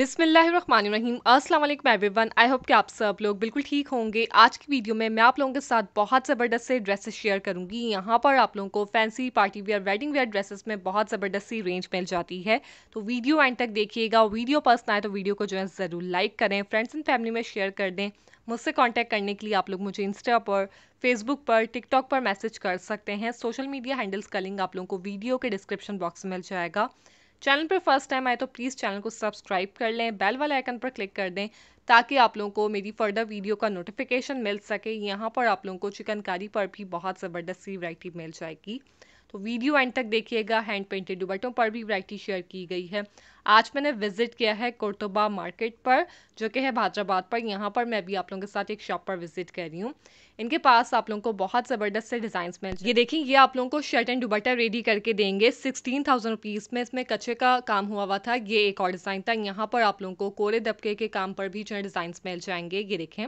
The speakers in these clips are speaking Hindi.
बिसमीम अस्सलाम वालेकुम एवरीवन आई होप कि आप सब लोग बिल्कुल ठीक होंगे आज की वीडियो में मैं आप लोगों के साथ बहुत ज़बरदस्त से ड्रेसेस शेयर करूंगी यहाँ पर आप लोगों को fancy party wear wedding wear dresses में बहुत ज़बरदस्त सी रेंज मिल जाती है तो वीडियो एंड तक देखिएगा वीडियो पसंद आए तो वीडियो को जो है ज़रूर लाइक करें फ्रेंड्स एंड फैमिली में शेयर कर दें मुझसे कॉन्टैक्ट करने के लिए आप लोग मुझे इंस्टा पर फेसबुक पर टिकटॉक पर मैसेज कर सकते हैं सोशल मीडिया हैंडल्स का लिंक आप लोगों को वीडियो के डिस्क्रिप्शन बॉक्स में मिल जाएगा चैनल पर फर्स्ट टाइम आए तो प्लीज़ चैनल को सब्सक्राइब कर लें बेल वाले आइकन पर क्लिक कर दें ताकि आप लोगों को मेरी फर्दर वीडियो का नोटिफिकेशन मिल सके यहाँ पर आप लोगों को चिकनकारी पर भी बहुत ज़बरदस्त सी वैरायटी मिल जाएगी तो वीडियो एंड तक देखिएगा हैंड पेंटेड दुबट्टों पर भी वैरायटी शेयर की गई है आज मैंने विजिट किया है कोर्तोबा मार्केट पर जो कि है भाद्राबाद पर यहाँ पर मैं भी आप लोगों के साथ एक शॉप पर विजिट कर रही हूँ इनके पास आप लोगों को बहुत ज़बरदस्त से डिज़ाइन मिल ये देखिए ये आप लोगों को शर्ट एंड दुबट्टा रेडी करके देंगे सिक्सटीन थाउजेंड रुपीज़ में इसमें कच्चे का काम हुआ हुआ था ये एक और डिज़ाइन था यहाँ पर आप लोगों को कोरे दबके के काम पर भी जो है डिज़ाइन मिल जाएंगे ये देखें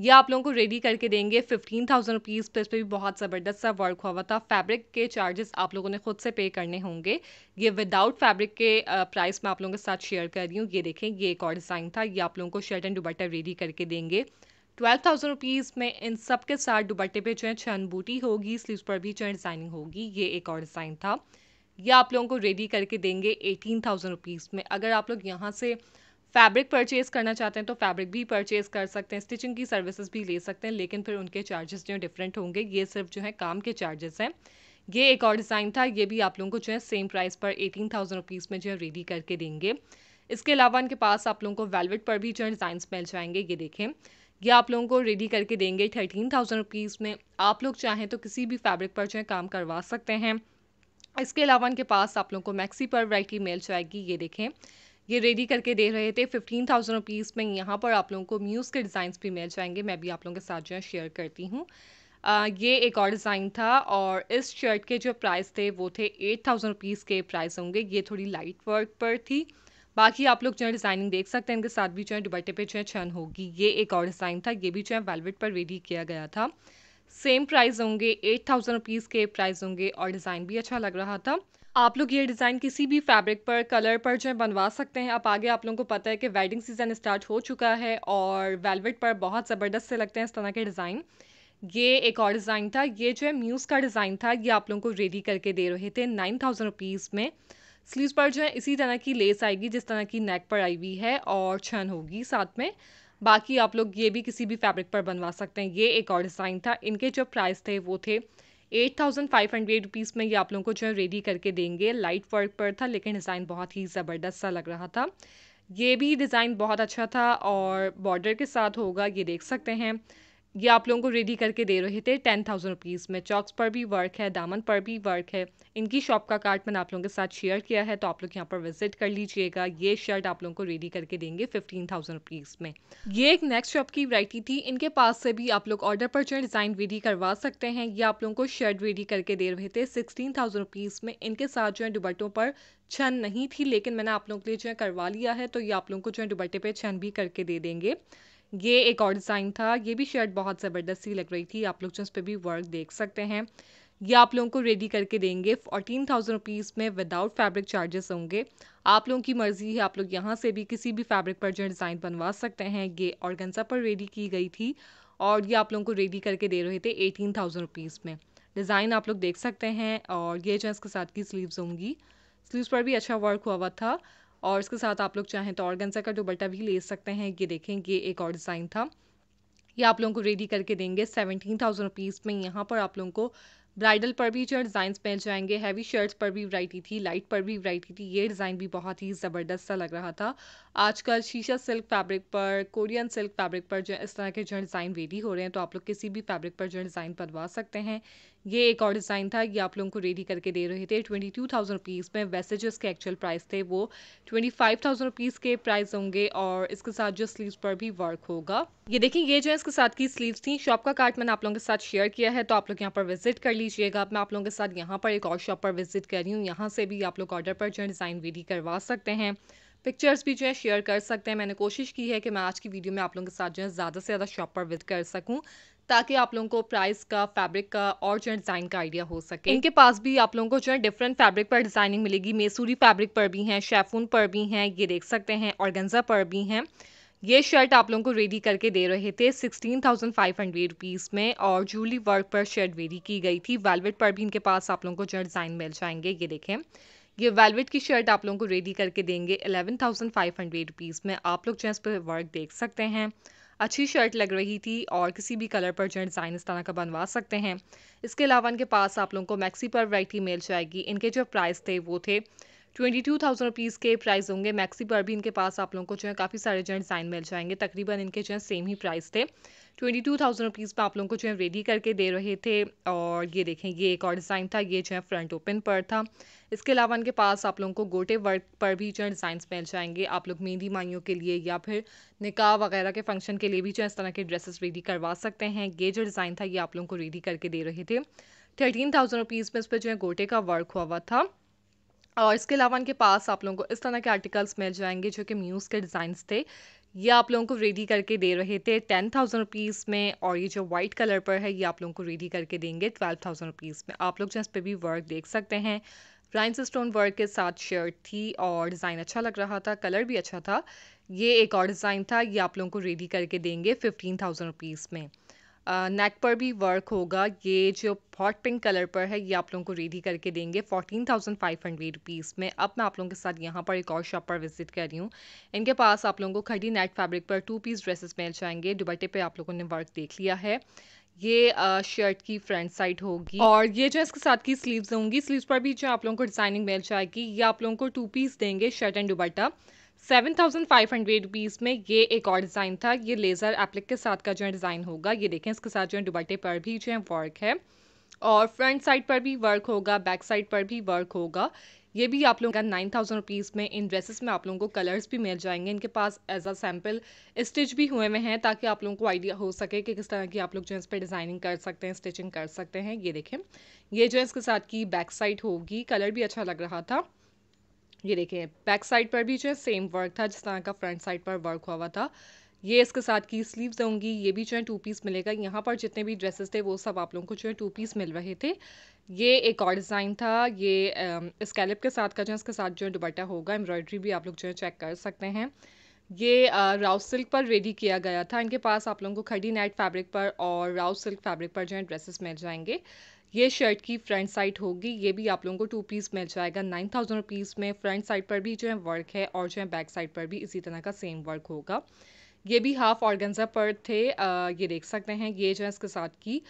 ये आप लोगों को रेडी करके देंगे फिफ्टीन थाउजेंड रुपीज़ पर इस पर भी बहुत ज़बरदस्त सा वर्क हुआ था फैब्रिक के चार्जेस आप लोगों ने खुद से पे करने होंगे ये विदाउट फैब्रिक के प्राइस मैं आप लोगों के साथ शेयर कर रही हूँ ये देखें ये एक और डिज़ाइन था ये आप लोगों को शर्ट एंड दुबट्टा रेडी करके देंगे ट्वेल्व थाउजेंड रुपीज़ में इन सब के साथ दुबट्टे पे जो है छन बूटी होगी स्लीव पर भी जो है डिज़ाइनिंग होगी ये एक और डिज़ाइन था ये आप लोगों को रेडी करके देंगे एटीन थाउजेंड रुपीज़ में अगर आप लोग यहाँ से फैब्रिक परचेज़ करना चाहते हैं तो फैब्रिक भी परचेज़ कर सकते हैं स्टिचिंग की सर्विसेज भी ले सकते हैं लेकिन फिर उनके चार्जेस जो डिफरेंट होंगे ये सिर्फ जो है काम के चार्जेस हैं ये एक और डिज़ाइन था ये भी आप लोगों को जो है सेम प्राइस पर एटीन थाउजेंड रुपीज़ में जो है रेडी करके देंगे इसके अलावा इनके पास आप लोगों को वेलवेट पर भी जो है डिज़ाइन मिल जाएंगे ये देखें ये आप लोगों को रेडी करके देंगे थर्टीन थाउजेंड रुपीज़ में आप लोग चाहें तो किसी भी फैब्रिक पर जो है काम करवा सकते हैं इसके अलावा इनके पास आप लोगों को मैक्सी पर वैरायटी मिल जाएगी ये देखें ये रेडी करके दे रहे थे फिफ्टीन थाउजेंड रुपीज़ में यहाँ पर आप लोगों को म्यूज़ के डिज़ाइंस भी मिल जाएंगे मैं भी आप लोगों के साथ जो है शेयर करती हूँ ये एक और डिज़ाइन था और इस शर्ट के जो प्राइस थे वो थे एट थाउजेंड रुपीज़ के प्राइस होंगे ये थोड़ी लाइट वर्क पर थी बाकी आप लोग जो है डिज़ाइनिंग देख सकते हैं इनके साथ भी जो है दुबट्टे पे जो है छन होगी ये एक और डिज़ाइन था ये भी जो है वेलवेट पर रेडी किया गया था सेम प्राइस होंगे एट थाउजेंड रुपीज़ के प्राइस होंगे और डिज़ाइन भी अच्छा लग रहा था आप लोग ये डिज़ाइन किसी भी फैब्रिक पर कलर पर जो है बनवा सकते हैं आप आगे आप लोगों को पता है कि वेडिंग सीज़न स्टार्ट हो चुका है और वेलवेट पर बहुत ज़बरदस्त से लगते हैं इस तरह के डिज़ाइन ये एक और डिज़ाइन था ये जो है म्यूज़ का डिज़ाइन था ये आप लोगों को रेडी करके दे रहे थे नाइन थाउजेंड रुपीज़ में स्लीव पर जो है इसी तरह की लेस आएगी जिस तरह की नेक पर आई हुई है और छन होगी साथ में बाकी आप लोग ये भी किसी भी फैब्रिक पर बनवा सकते हैं ये एक और डिज़ाइन था इनके जो प्राइस थे वो थे eight thousand five hundred rupees में ये आप लोगों को जो है रेडी करके देंगे लाइट वर्क पर था लेकिन डिज़ाइन बहुत ही ज़बरदस्त सा लग रहा था ये भी डिज़ाइन बहुत अच्छा था और बॉर्डर के साथ होगा ये देख सकते हैं ये आप लोगों को रेडी करके दे रहे थे टेन थाउजेंड रुपीज़ में चॉक्स पर भी वर्क है दामन पर भी वर्क है इनकी शॉप का कार्ड मैंने आप लोगों के साथ शेयर किया है तो आप लोग यहाँ पर विजिट कर लीजिएगा ये शर्ट आप लोगों को रेडी करके देंगे फिफ्टीन थाउजेंड रुपीज़ में ये एक नेक्स्ट शॉप की वरायटी थी इनके पास से भी आप लोग ऑर्डर पर जो डिज़ाइन रेडी करवा सकते हैं ये आप लोगों को शर्ट रेडी करके दे रहे थे सिक्सटीन थाउजेंड रुपीज़ में इनके साथ जो है दुबट्टों पर छन नहीं थी लेकिन मैंने आप लोगों के लिए जो है करवा लिया है तो ये आप लोगों को जो है दुबट्टे पे छन भी करके दे देंगे ये एक और डिज़ाइन था ये भी शर्ट बहुत ज़बरदस्ती लग रही थी आप लोग जो उस पर भी वर्क देख सकते हैं ये आप लोगों को रेडी करके देंगे फोर्टीन थाउजेंड रुपीज़ में विदाउट फैब्रिक चार्जेस होंगे आप लोगों की मर्ज़ी है आप लोग यहाँ से भी किसी भी फैब्रिक पर जो डिज़ाइन बनवा सकते हैं ये ऑर्गेन्जा पर रेडी की गई थी और ये आप लोगों को रेडी करके दे रहे थे एटीन थाउजेंड रुपीज़ में डिज़ाइन आप लोग देख सकते हैं और ये जो इसके साथ की स्लीव्स होंगी स्लीव्स पर भी अच्छा वर्क हुआ हुआ था और इसके साथ आप लोग चाहें तो ऑर्गेंजा का दुबट्टा भी ले सकते हैं ये देखें ये एक और डिज़ाइन था ये आप लोगों को रेडी करके देंगे सेवनटीन थाउजेंड रुपीज़ में यहाँ पर आप लोगों को ब्राइडल पर भी जो डिज़ाइन मिल जाएंगे हैवी शर्ट्स पर भी वरायटी थी लाइट पर भी वरायटी थी ये डिज़ाइन भी बहुत ही ज़बरदस्त सा लग रहा था आजकल शीशा सिल्क फैब्रिक पर कोरियन सिल्क फैब्रिक पर जो इस तरह के जो डिज़ाइन रेडी हो रहे हैं तो आप लोग किसी भी फैब्रिक पर जो डिज़ाइन बनवा सकते हैं ये एक और डिज़ाइन था ये आप लोगों को रेडी करके दे रहे थे ट्वेंटी टू थाउजेंड रुपीज़ में वैसे जो इसके एक्चुअल प्राइस थे वो ट्वेंटी फाइव थाउजेंड रुपीज़ के प्राइस होंगे और इसके साथ जो स्लीव्स पर भी वर्क होगा ये देखिए ये जो है इसके साथ की स्लीव्स थी शॉप का कार्ड मैंने आप लोगों के साथ शेयर किया है तो आप लोग यहाँ पर विजिट कर लीजिएगा मैं आप लोगों के साथ यहाँ पर एक और शॉप पर विजिट कर रही हूँ यहाँ से भी आप लोग ऑर्डर पर जो है डिज़ाइन रेडी करवा सकते हैं पिक्चर्स भी जो है शेयर कर सकते हैं मैंने कोशिश की है कि मैं आज की वीडियो में आप लोगों के साथ जो है ज़्यादा से ज़्यादा शॉप पर विजिट कर सकूँ ताकि आप लोगों को प्राइस का फैब्रिक का और जो डिज़ाइन का आइडिया हो सके इनके पास भी आप लोगों को जो है डिफरेंट फैब्रिक पर डिज़ाइनिंग मिलेगी मेसूरी फैब्रिक पर भी हैं शेफून पर भी हैं ये देख सकते हैं औरगंजा पर भी हैं ये शर्ट आप लोगों को रेडी करके दे रहे थे sixteen thousand five hundred rupees में और जूली वर्क पर शर्ट रेडी की गई थी वेलवेट पर भी इनके पास आप लोगों को जो डिज़ाइन मिल जाएंगे ये देखें ये वेलवेट की शर्ट आप लोगों को रेडी करके देंगे eleven thousand five hundred rupees में आप लोग जो है इस पर वर्क देख सकते हैं अच्छी शर्ट लग रही थी और किसी भी कलर पर जेंट्स डिज़ाइन इस तरह का बनवा सकते हैं इसके अलावा इनके पास आप लोगों को मैक्सी पर वैरायटी मिल जाएगी इनके जो प्राइस थे वो थे ट्वेंटी टू थाउजेंड रुपीज़ के प्राइस होंगे मैक्सी पर भी इनके पास आप लोगों को जो है काफ़ी सारे जो है डिज़ाइन मिल जाएंगे तकरीबन इनके जो है सेम ही प्राइस थे ट्वेंटी टू थाउजेंड रुपीज़ में आप लोगों को जो है रेडी करके दे रहे थे और ये देखें ये एक और डिज़ाइन था ये जो है फ्रंट ओपन पर था इसके अलावा इनके पास आप लोगों को गोटे वर्क पर भी जो है डिज़ाइन मिल जाएंगे आप लोग मेहंदी माइयों के लिए या फिर निकाह वगैरह के फंक्शन के लिए भी जो है इस तरह के ड्रेसेस रेडी करवा सकते हैं ये जो डिज़ाइन था ये आप लोगों को रेडी करके दे रहे थे थर्टीन थाउजेंड रुपीज़ में इस पर जो है गोटे का वर्क हुआ हुआ था और इसके अलावा इनके पास आप लोगों को इस तरह के आर्टिकल्स मिल जाएंगे जो कि म्यूज़ के डिज़ाइंस थे ये आप लोगों को रेडी करके दे रहे थे टेन थाउजेंड रुपीज़ में और ये जो वाइट कलर पर है ये आप लोगों को रेडी करके देंगे ट्वेल्व थाउजेंड रुपीज़ में आप लोग जो इस पर भी वर्क देख सकते हैं लाइन्स स्टोन वर्क के साथ शर्ट थी और डिज़ाइन अच्छा लग रहा था कलर भी अच्छा था ये एक और डिज़ाइन था ये आप लोगों को रेडी करके देंगे फिफ्टीन थाउजेंड रुपीज़ में नेक पर भी वर्क होगा ये जो हॉट पिंक कलर पर है ये आप लोगों को रेडी करके देंगे fourteen thousand five hundred rupees में अब मैं आप लोगों के साथ यहाँ पर एक और शॉप पर विजिट कर रही हूँ इनके पास आप लोगों को खड़ी नेट फैब्रिक पर टू पीस ड्रेसेस मिल जाएंगे दुबट्टे पे आप लोगों ने वर्क देख लिया है ये शर्ट की फ्रंट साइड होगी और ये जो इसके साथ की स्लीव्स होंगी स्लीव्स पर भी जो आप लोगों को डिजाइनिंग मिल जाएगी ये आप लोगों को टू पीस देंगे shirt and dupatta seven thousand five hundred rupees में ये एक और डिज़ाइन था ये लेज़र एप्लिक के साथ का जो है डिज़ाइन होगा ये देखें इसके साथ जो है दुबट्टे पर भी जो है वर्क है और फ्रंट साइड पर भी वर्क होगा बैक साइड पर भी वर्क होगा ये भी आप लोगों का नाइन थाउजेंड रुपीज़ में इन ड्रेसेस में आप लोगों को कलर्स भी मिल जाएंगे इनके पास एज अ सैम्पल स्टिच भी हुए हुए हैं ताकि आप लोगों को आइडिया हो सके कि किस तरह की आप लोग जो है इस पर डिज़ाइनिंग कर सकते हैं स्टिचिंग कर सकते हैं ये देखें ये जो है इसके साथ की बैक साइड होगी कलर भी अच्छा लग रहा था ये देखें बैक साइड पर भी जो है सेम वर्क था जिस तरह का फ्रंट साइड पर वर्क हुआ हुआ था ये इसके साथ की स्लीव्स होंगी ये भी जो है टू पीस मिलेगा यहाँ पर जितने भी ड्रेसेस थे वो सब आप लोगों को जो है टू पीस मिल रहे थे ये एक और डिज़ाइन था ये स्कैलप के साथ का जो है इसके साथ जो है दुबट्टा होगा एम्ब्रॉयडरी भी आप लोग जो है चेक कर सकते हैं ये राउ सिल्क पर रेडी किया गया था इनके पास आप लोगों को खडी नेट फैब्रिक पर और राउ सिल्क फैब्रिक पर जो है ड्रेसेस मिल जाएंगे ये शर्ट की फ्रंट साइड होगी ये भी आप लोगों को टू पीस मिल जाएगा नाइन थाउजेंड रुपीज़ में फ्रंट साइड पर भी जो है वर्क है और जो है बैक साइड पर भी इसी तरह का सेम वर्क होगा ये भी हाफ ऑर्गेंजा पर थे आ, ये देख सकते हैं ये जो है इसके साथ की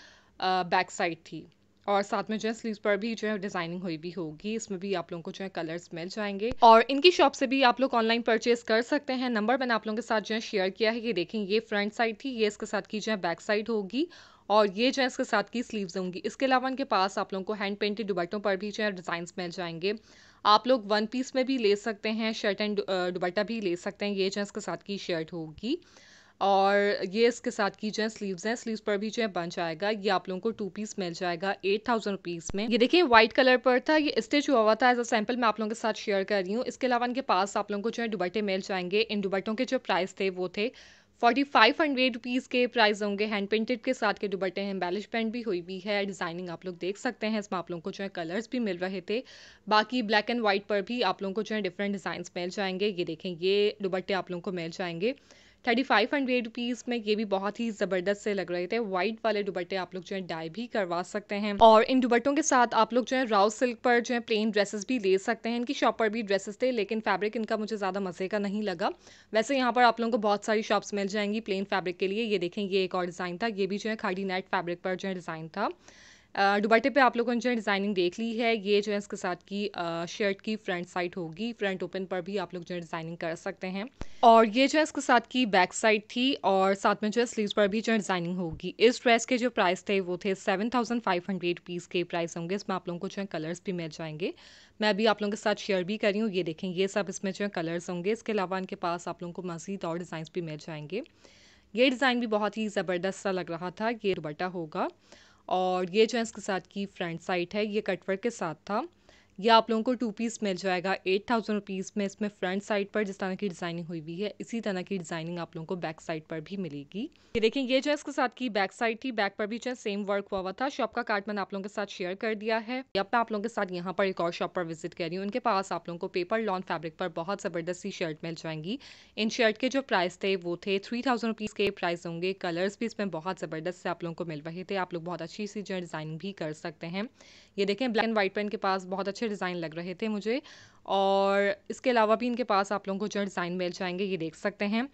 आ, बैक साइड थी और साथ में जो है स्लीव पर भी जो है डिजाइनिंग हुई भी होगी इसमें भी आप लोगों को जो है कलर्स मिल जाएंगे और इनकी शॉप से भी आप लोग ऑनलाइन परचेज कर सकते हैं नंबर मैंने आप लोगों के साथ जो है शेयर किया है ये देखें ये फ्रंट साइड थी ये इसके साथ की जो है बैक साइड होगी और ये जो है इसके साथ की स्लीव्स होंगी इसके अलावा इनके पास आप लोगों को हैंड पेंटेड दुबट्टों पर भी जो है डिज़ाइंस मिल जाएंगे आप लोग वन पीस में भी ले सकते हैं शर्ट एंड दुबट्टा भी ले सकते हैं ये जो है इसके साथ की शर्ट होगी और ये इसके साथ की जो है स्लीव्स हैं स्लीव्स पर भी जो है बन जाएगा ये आप लोगों को टू पीस मिल जाएगा एट थाउजेंड रुपीज़ में ये देखिए वाइट कलर पर था ये स्टिच हुआ हुआ था एज अ सैम्पल मैं आप लोगों के साथ शेयर कर रही हूँ इसके अलावा इनके पास आप लोगों को जो है दुबट्टे मिल जाएंगे इन दुबट्टों के जो प्राइस थे वो थे फोर्टी फाइव हंड्रेड रुपीज़ के प्राइस होंगे हैंड प्रिंटेड के साथ के दुबट्टे हैं एम्बेलिशमेंट भी हुई भी है डिज़ाइनिंग आप लोग देख सकते हैं इसमें आप लोगों को जो है कलर्स भी मिल रहे थे बाकी ब्लैक एंड वाइट पर भी आप लोगों को जो है डिफरेंट डिज़ाइंस मिल जाएंगे ये देखें ये दुबट्टे आप लोगों को मिल जाएंगे थर्टी फाइव हंड्रेड रुपीज़ में ये भी बहुत ही ज़बरदस्त से लग रहे थे वाइट वाले दुबट्टे आप लोग जो है डाई भी करवा सकते हैं और इन दुबट्टों के साथ आप लोग जो है राउ सिल्क पर जो है प्लेन ड्रेसेस भी ले सकते हैं इनकी शॉप पर भी ड्रेसेस थे लेकिन फैब्रिक इनका मुझे ज़्यादा मज़े का नहीं लगा वैसे यहाँ पर आप लोगों को बहुत सारी शॉप्स मिल जाएंगी प्लेन फैब्रिक के लिए ये देखें ये एक और डिज़ाइन था ये भी जो है खाड़ी नेट फैब्रिक पर जो है डिज़ाइन था दुपट्टे पे आप लोगों ने जो है डिज़ाइनिंग देख ली है ये जो है इसके साथ की शर्ट की फ्रंट साइड होगी फ्रंट ओपन पर भी आप लोग जो है डिज़ाइनिंग कर सकते हैं और ये जो है इसके साथ की बैक साइड थी और साथ में जो है स्लीव पर भी जो है डिज़ाइनिंग होगी इस ड्रेस के जो प्राइस थे वो थे seven thousand five hundred piece के प्राइस होंगे इसमें आप लोगों को जो है कलर्स भी मिल जाएंगे मैं अभी आप लोगों के साथ शेयर भी कर रही हूँ ये देखें ये सब इसमें जो है कलर्स होंगे इसके अलावा इनके पास आप लोगों को मज़ीद और डिज़ाइन भी मिल जाएंगे ये डिज़ाइन भी बहुत ही ज़बरदस्त सा लग रहा था ये दुबट्टा होगा और ये जो है इसके साथ की फ्रंट साइड है ये कटवर्क के साथ था ये आप लोगों को टू पीस मिल जाएगा एट थाउजेंड रुपीज़ में इसमें फ्रंट साइड पर जिस तरह की डिज़ाइनिंग हुई हुई है इसी तरह की डिज़ाइनिंग आप लोगों को बैक साइड पर भी मिलेगी ये देखें ये जो है इसके साथ की बैक साइड थी बैक पर भी जो है सेम वर्क हुआ हुआ था शॉप का कार्ड मैंने आप लोगों के साथ शेयर कर दिया है अब मैं आप लोगों के साथ यहाँ पर एक और शॉप पर विजिट कर रही हूँ उनके पास आप लोगों को पेपर लॉन फैब्रिक पर बहुत जबरदस्ती शर्ट मिल जाएंगी इन शर्ट के जो प्राइस थे वो थे थ्री थाउजेंड रुपीज़ के प्राइस होंगे कलर्स भी इसमें बहुत ज़बरदस्त से आप लोगों को मिल रहे थे आप लोग बहुत अच्छी सी जो डिज़ाइनिंग भी कर सकते हैं ये देखें ब्लैक एंड वाइट पेन के पास बहुत अच्छे अच्छे डिज़ाइन लग रहे थे मुझे और इसके अलावा भी इनके पास आप लोगों को जो डिज़ाइन मिल जाएंगे ये देख सकते हैं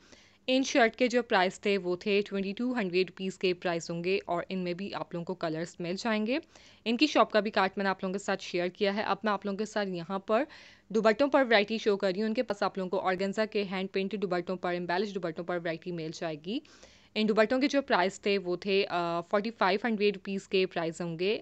इन शर्ट के जो प्राइस थे वो थे ट्वेंटी टू हंड्रेड रुपीज़ के प्राइस होंगे और इनमें भी आप लोगों को कलर्स मिल जाएंगे इनकी शॉप का भी कार्ट मैंने आप लोगों के साथ शेयर किया है अब मैं आप लोगों के साथ यहाँ पर दुबट्टों पर वैरायटी शो कर रही हूँ उनके पास आप लोगों को ऑर्गेंजा के हैंड पेंटेड दुबट्टों पर एम्बेलिश दुबट्टों पर वैरायटी मिल जाएगी इन दुबट्टों के जो प्राइस थे वो थे फोर्टी फाइव हंड्रेड रुपीज़ के प्राइस होंगे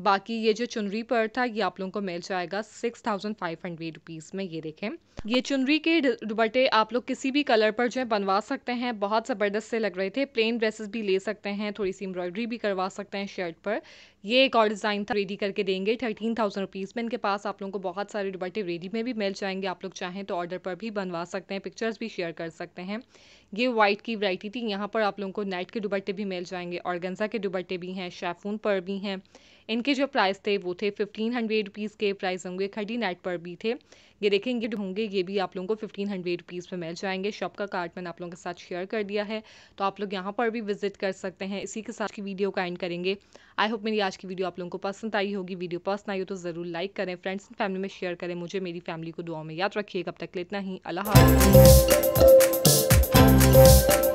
बाकी ये जो चुनरी पर था ये आप लोगों को मिल जाएगा six thousand five hundred rupees में ये देखें ये चुनरी के दुपट्टे आप लोग किसी भी कलर पर जो है बनवा सकते हैं बहुत ज़बरदस्त से लग रहे थे प्लेन ड्रेसेस भी ले सकते हैं थोड़ी सी एम्ब्रॉयडरी भी करवा सकते हैं शर्ट पर ये एक और डिज़ाइन था रेडी करके देंगे थर्टीन थाउजेंड रुपीज़ में इनके पास आप लोगों को बहुत सारे दुपट्टे रेडी में भी मिल जाएंगे आप लोग चाहें तो ऑर्डर पर भी बनवा सकते हैं पिक्चर्स भी शेयर कर सकते हैं ये वाइट की वैरायटी थी यहाँ पर आप लोगों को नाइट के दुबट्टे भी मिल जाएंगे और के दुबट्टे भी हैं शैफून पर भी हैं इनके जो प्राइस थे वो थे फिफ्टीन हंड्रेड रुपीज़ के प्राइस होंगे खडी नाइट पर भी थे ये देखेंगे होंगे ये भी आप लोगों को फिफ्टीन हंड्रेड रुपीज़ पर मिल जाएंगे शॉप का कार्ड मैंने आप लोगों के साथ शेयर कर दिया है तो आप लोग यहाँ पर भी विजिट कर सकते हैं इसी के साथ की वीडियो का एंड करेंगे आई होप मेरी आज की वीडियो आप लोगों को पसंद आई होगी वीडियो पसंद आई हो तो ज़रूर लाइक करें फ्रेंड्स एंड फैमिली में शेयर करें मुझे मेरी फैमिली को दुआ में याद रखिएगा अब तक लेना ही अल्लाह Thank you.